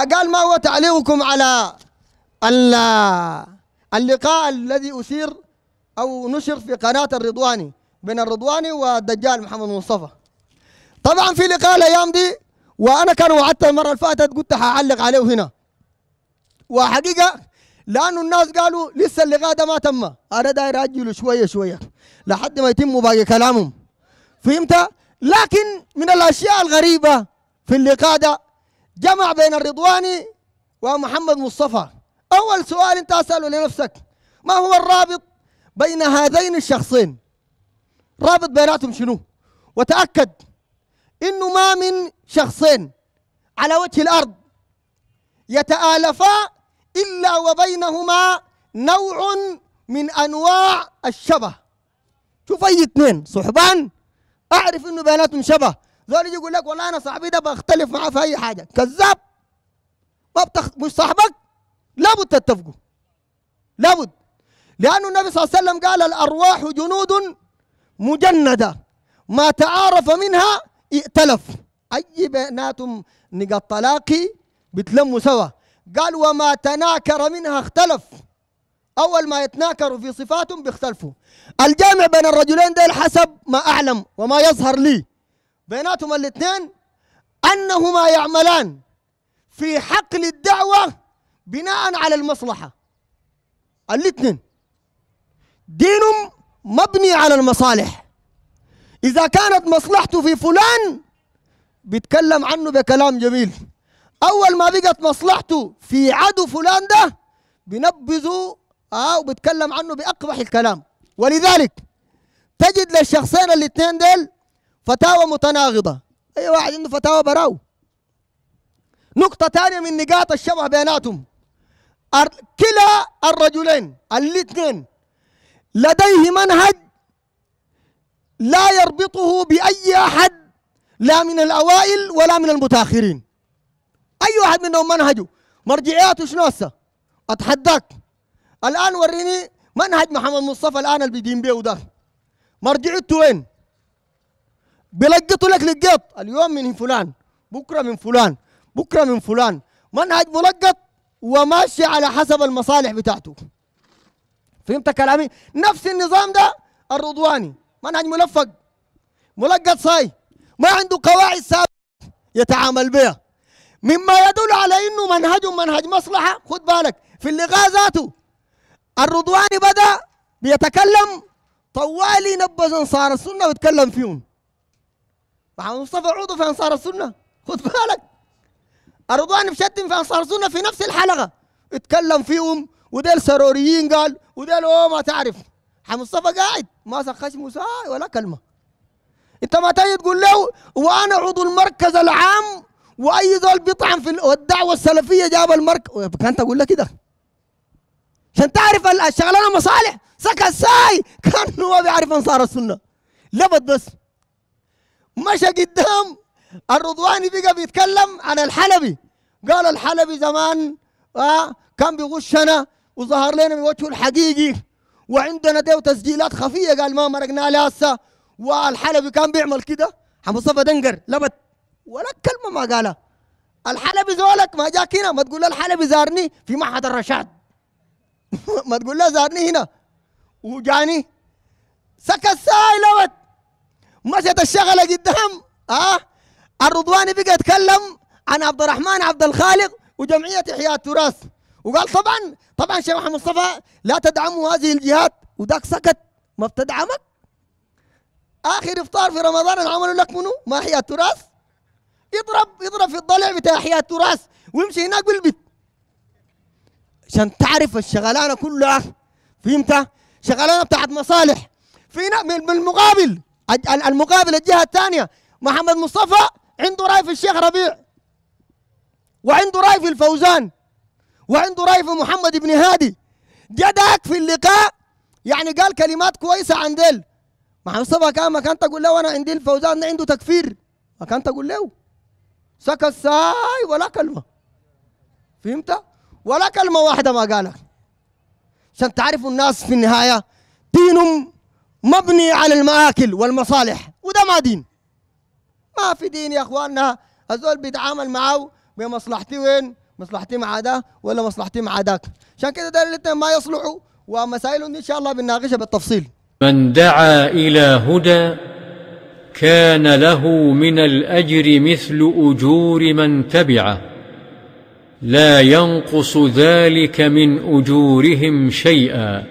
قال ما هو تعليقكم على اللقاء الذي أثير أو نشر في قناة الرضواني بين الرضواني والدجال محمد مصطفى طبعا في لقاء الأيام دي وأنا كان وعدت المرة اللي فاتت قلت حعلق عليه هنا وحقيقة لأنه الناس قالوا لسه اللقاء ده ما تم أنا داير أجله شوية شوية لحد ما يتم باقي كلامهم فهمت؟ لكن من الأشياء الغريبة في اللقاء ده جمع بين الرضواني ومحمد مصطفى أول سؤال أنت أسأله لنفسك ما هو الرابط بين هذين الشخصين رابط بيناتهم شنو وتأكد إنه ما من شخصين على وجه الأرض يتآلفا إلا وبينهما نوع من أنواع الشبه شوف أي اثنين صحبان أعرف إنه بيناتهم شبه زول يجي يقول لك والله انا صاحبي ده بختلف معاه في اي حاجه كذاب ما بتخ... مش صاحبك لابد تتفقوا لابد لانه النبي صلى الله عليه وسلم قال الأرواح جنود مجندة ما تعارف منها ائتلف أي بيناتهم نقط تلاقي بتلموا سوا قال وما تناكر منها اختلف أول ما يتناكروا في صفاتهم بيختلفوا الجامع بين الرجلين ديل حسب ما أعلم وما يظهر لي بيناتهما الاثنين أنهما يعملان في حقل الدعوة بناء على المصلحة الاثنين دين مبني على المصالح إذا كانت مصلحته في فلان بيتكلم عنه بكلام جميل أول ما بقت مصلحته في عدو فلان ده بنبذه آه وبيتكلم عنه بأقبح الكلام ولذلك تجد للشخصين الاثنين ديل فتاوى متناقضة أي واحد عنده فتاوى براو نقطة ثانية من نقاط الشبه بيناتهم كلا الرجلين الاثنين لديه منهج لا يربطه بأي أحد لا من الأوائل ولا من المتأخرين أي واحد منهم منهجه مرجعياته شنو هسه أتحداك الآن وريني منهج محمد مصطفى الآن اللي بيدين بيه ده مرجعيته وين بلقطوا لك لقيط اليوم من فلان بكره من فلان بكره من فلان منهج ملقط وماشي على حسب المصالح بتاعته فهمت كلامي نفس النظام ده الرضواني منهج ملفق ملقط صاي ما عنده قواعد ثابته يتعامل بها مما يدل على انه منهجه منهج مصلحه خد بالك في اللقاء ذاته الرضواني بدا بيتكلم طوالي نبذ انصار السنه ويتكلم فيهم محمد مصطفى عضو في انصار السنه خد بالك رضوان مشتم في انصار السنه في نفس الحلقه اتكلم فيهم وديل سروريين قال وديل اوه ما تعرف محمد مصطفى قاعد ما سخش موسى ولا كلمه انت ما تيجي تقول له وانا عضو المركز العام واي ذول بيطعن في الدعوه السلفيه جاب المركز كانت اقول لك كده عشان تعرف الشغلانه مصالح سكت ساي كان هو بيعرف انصار السنه لبد بس مشى قدام الرضواني بقى بيتكلم عن الحلبي قال الحلبي زمان آه كان بيغشنا وظهر لنا بوجهه الحقيقي وعندنا ده تسجيلات خفيه قال ما مرقنا لها والحلبي كان بيعمل كده مصطفى دنقر لبت ولا كلمه ما قالها الحلبي زولك ما جاك هنا ما تقول له الحلبي زارني في معهد الرشاد ما تقول له زارني هنا وجاني سكت ساي لبت مشت الشغلة قدام ها أه؟ الرضواني بقى يتكلم عن عبد الرحمن عبد الخالق وجمعية إحياء التراث وقال طبعا طبعا شيخ محمد مصطفى لا تدعموا هذه الجهات وذاك سكت ما بتدعمك اخر افطار في رمضان عملوا لك منو؟ ما احياء التراث يضرب يضرب في الضلع بتاع احياء التراث ويمشي هناك بالبيت عشان تعرف الشغلانه كلها فهمت؟ شغلانه بتاعت مصالح في من المقابل المقابل الجهه الثانيه محمد مصطفى عنده راي في الشيخ ربيع وعنده راي في الفوزان وعنده راي في محمد بن هادي جدك في اللقاء يعني قال كلمات كويسه عن ديل محمد مصطفى كان ما كانت تقول له انا عندي الفوزان ده عنده تكفير ما كانت تقول له سكى الساي ولا كلمه فهمت ولا كلمه واحده ما قالها عشان تعرفوا الناس في النهايه دينهم مبني على المآكل والمصالح وده ما دين ما في دين يا اخواننا هذول بيتعامل معه بمصلحتي وين مصلحتي مع ده ولا مصلحتي مع ذاك عشان كده الاثنين ما يصلحوا ومسائلهم ان شاء الله بنناقشها بالتفصيل من دعا الى هدى كان له من الاجر مثل اجور من تبعه لا ينقص ذلك من اجورهم شيئا